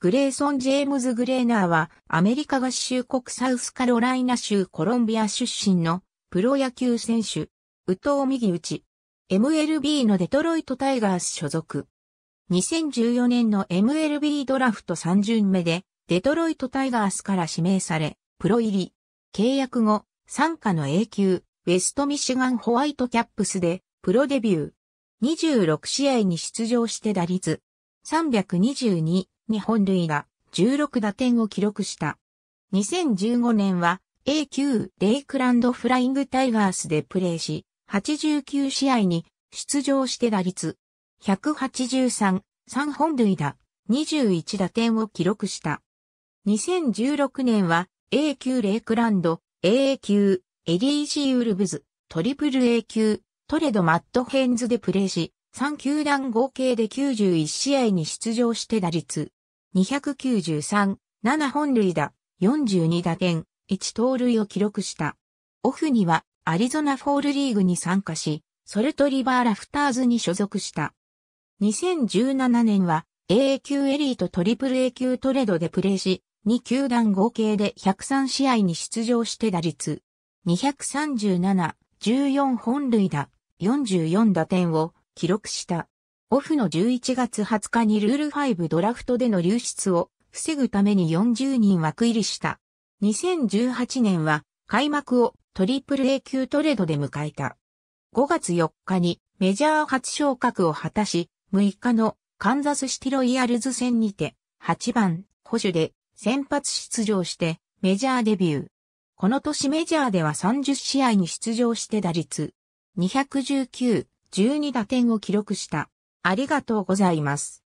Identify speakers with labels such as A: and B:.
A: グレーソン・ジェームズ・グレーナーは、アメリカ合衆国サウスカロ
B: ライナ州コロンビア出身のプロ野球選手、宇藤右打ち、MLB のデトロイト・タイガース所属。2014年の MLB ドラフト3巡目で、デトロイト・タイガースから指名され、プロ入り、契約後、参加の A 級、ウェストミシガンホワイトキャップスで、プロデビュー。26試合に出場して打率、322、日本塁打、16打点を記録した。2015年は A 級レイクランドフライングタイガースでプレーし、89試合に出場して打率183、3本塁打、21打点を記録した。2016年は A 級レイクランド、AA 級、エリージーウルブズ、トリプル A 級、トレドマットヘンズでプレーし、3球団合計で91試合に出場して打率293、7本塁打、42打点、1盗塁を記録した。オフにはアリゾナフォールリーグに参加し、ソルトリバーラフターズに所属した。2017年は AA 級エリートトリプル A 級トレードでプレーし、2球団合計で103試合に出場して打率237、14本塁打、44打点を記録した。オフの11月20日にルール5ドラフトでの流出を防ぐために40人枠入りした。2018年は開幕をトリプル A 級トレードで迎えた。5月4日にメジャー初昇格を果たし、6日のカンザスシティロイヤルズ戦にて8番保守で先発出場してメジャーデビュー。この年メジャーでは30試合に出場して打率219、
A: 12打点を記録した。ありがとうございます。